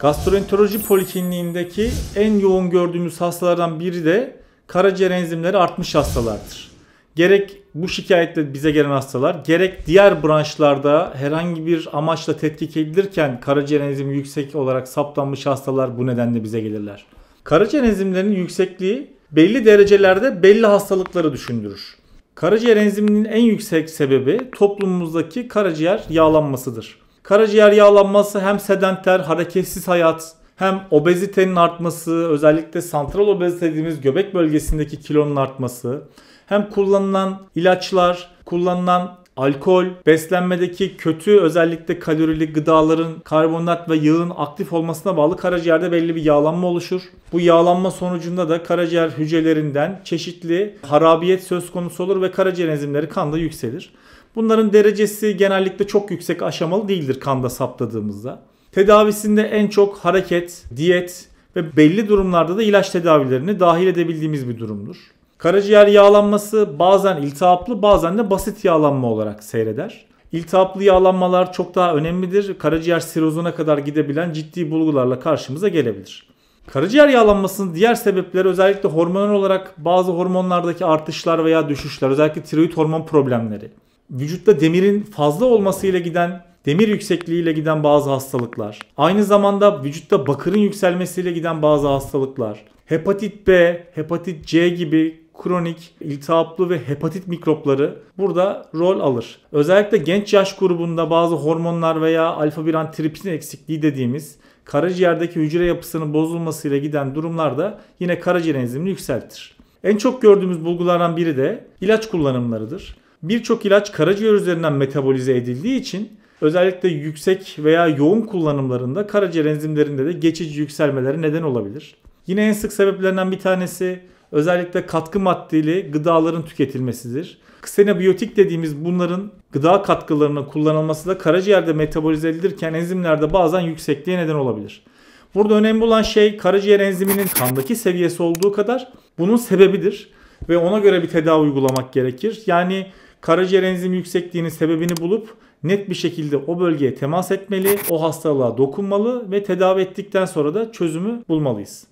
Gastroenteroloji polikliniğindeki en yoğun gördüğümüz hastalardan biri de karaciğer enzimleri artmış hastalardır. Gerek bu şikayetle bize gelen hastalar gerek diğer branşlarda herhangi bir amaçla tetkik edilirken karaciğer enzimi yüksek olarak saptanmış hastalar bu nedenle bize gelirler. Karaciğer enzimlerinin yüksekliği belli derecelerde belli hastalıkları düşündürür. Karaciğer enziminin en yüksek sebebi toplumumuzdaki karaciğer yağlanmasıdır. Karaciğer yağlanması hem sedenter, hareketsiz hayat, hem obezitenin artması, özellikle santral obezite dediğimiz göbek bölgesindeki kilonun artması, hem kullanılan ilaçlar, kullanılan alkol, beslenmedeki kötü özellikle kalorili gıdaların karbonat ve yağın aktif olmasına bağlı karaciğerde belli bir yağlanma oluşur. Bu yağlanma sonucunda da karaciğer hücrelerinden çeşitli harabiyet söz konusu olur ve karaciğer enzimleri kanda yükselir. Bunların derecesi genellikle çok yüksek aşamalı değildir kanda saptadığımızda. Tedavisinde en çok hareket, diyet ve belli durumlarda da ilaç tedavilerini dahil edebildiğimiz bir durumdur. Karaciğer yağlanması bazen iltihaplı bazen de basit yağlanma olarak seyreder. İltihaplı yağlanmalar çok daha önemlidir. Karaciğer sirozuna kadar gidebilen ciddi bulgularla karşımıza gelebilir. Karaciğer yağlanmasının diğer sebepleri özellikle hormonal olarak bazı hormonlardaki artışlar veya düşüşler, özellikle tiroid hormon problemleri, vücutta demirin fazla olmasıyla giden demir yüksekliğiyle giden bazı hastalıklar, aynı zamanda vücutta bakırın yükselmesiyle giden bazı hastalıklar, hepatit B, hepatit C gibi kronik, iltihaplı ve hepatit mikropları burada rol alır. Özellikle genç yaş grubunda bazı hormonlar veya alfa 1 antitripsin eksikliği dediğimiz karaciğerdeki hücre yapısının bozulmasıyla giden durumlar da yine karaciğer enzimini yükseltir. En çok gördüğümüz bulgulardan biri de ilaç kullanımlarıdır. Birçok ilaç karaciğer üzerinden metabolize edildiği için özellikle yüksek veya yoğun kullanımlarında karaciğer enzimlerinde de geçici yükselmeleri neden olabilir. Yine en sık sebeplerinden bir tanesi özellikle katkı maddeli gıdaların tüketilmesidir. Ksenobiyotik dediğimiz bunların gıda katkılarının kullanılması da karaciğerde metabolize edilirken enzimlerde bazen yüksekliğe neden olabilir. Burada önemli olan şey karaciğer enziminin kandaki seviyesi olduğu kadar bunun sebebidir ve ona göre bir tedavi uygulamak gerekir. Yani karaciğer enzimi yüksekliğinin sebebini bulup net bir şekilde o bölgeye temas etmeli, o hastalığa dokunmalı ve tedavi ettikten sonra da çözümü bulmalıyız.